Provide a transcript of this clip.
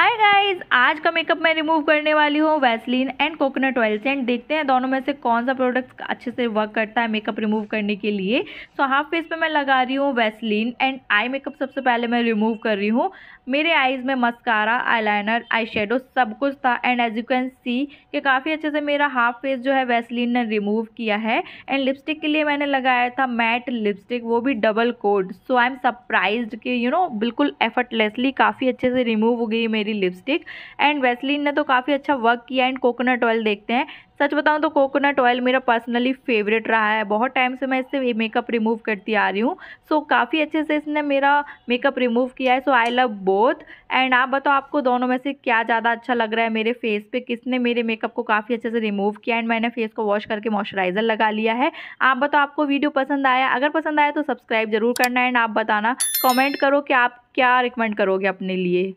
hi guys आज का makeup मैं रिमूव करने वाली हूँ वैसलीन एंड कोकोनट ऑयल से एंड देखते हैं दोनों में से कौन सा प्रोडक्ट अच्छे से वर्क करता है मेकअप रिमूव करने के लिए सो हाफ फेस पे मैं लगा रही हूँ वैसलीन एंड आई मेकअप सबसे पहले मैं रिमूव कर रही हूँ मेरे आईज़ में मस्कारा लाइनर आई शेडो सब कुछ था and as you can see कि काफ़ी अच्छे से मेरा हाफ फेस जो है वैसलीन ने रिमूव किया है एंड लिपस्टिक के लिए मैंने लगाया था मैट लिपस्टिक वो भी double coat so I am surprised कि यू नो बिल्कुल एफर्टलेसली काफ़ी अच्छे से रिमूव हो गई मेरी मेरी लिपस्टिक एंड वैसलिन ने तो काफ़ी अच्छा वर्क किया एंड कोकोनट ऑयल देखते हैं सच बताऊँ तो कोकोनट ऑयल मेरा पर्सनली फेवरेट रहा है बहुत टाइम से मैं इससे मेकअप रिमूव करती आ रही हूँ सो so, काफ़ी अच्छे से इसने मेरा मेकअप रिमूव किया है so I love both and आप बताओ आपको दोनों में से क्या ज़्यादा अच्छा लग रहा है मेरे फेस पे किसने मेरे मेकअप को काफ़ी अच्छे से रिमूव किया एंड मैंने फेस को वॉश करके मॉइस्चराइज़र लगा लिया है आप बताओ आपको वीडियो पसंद आया अगर पसंद आया तो सब्सक्राइब जरूर करना एंड आप बताना कॉमेंट करो कि आप क्या रिकमेंड करोगे अपने लिए